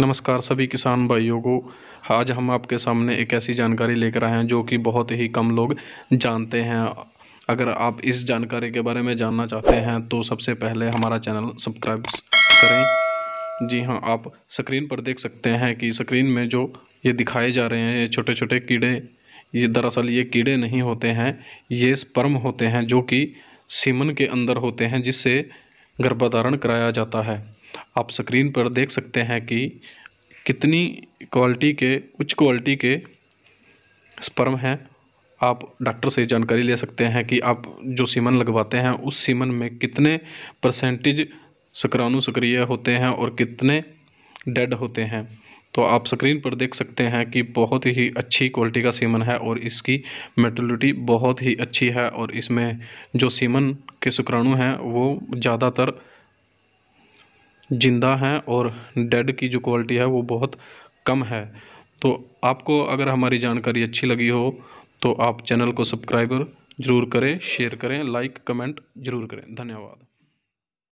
नमस्कार सभी किसान भाइयों को आज हम आपके सामने एक ऐसी जानकारी लेकर आए हैं जो कि बहुत ही कम लोग जानते हैं अगर आप इस जानकारी के बारे में जानना चाहते हैं तो सबसे पहले हमारा चैनल सब्सक्राइब करें जी हाँ आप स्क्रीन पर देख सकते हैं कि स्क्रीन में जो ये दिखाए जा रहे हैं ये छोटे छोटे कीड़े ये दरअसल ये कीड़े नहीं होते हैं ये स्पर्म होते हैं जो कि सीमन के अंदर होते हैं जिससे गर्भाधारण कराया जाता है आप स्क्रीन पर देख सकते हैं कि कितनी क्वालिटी के उच्च क्वालिटी के स्पर्म हैं आप डॉक्टर से जानकारी ले सकते हैं कि आप जो सीमन लगवाते हैं उस सीमन में कितने परसेंटेज सक्राणु सक्रिय होते हैं और कितने डेड होते हैं तो आप स्क्रीन पर देख सकते हैं कि बहुत ही अच्छी क्वालिटी का सीमन है और इसकी मेटलिटी बहुत ही अच्छी है और इसमें जो सीमन के शुक्राणु हैं वो ज़्यादातर जिंदा हैं और डेड की जो क्वालिटी है वो बहुत कम है तो आपको अगर हमारी जानकारी अच्छी लगी हो तो आप चैनल को सब्सक्राइबर ज़रूर करें शेयर करें लाइक कमेंट ज़रूर करें धन्यवाद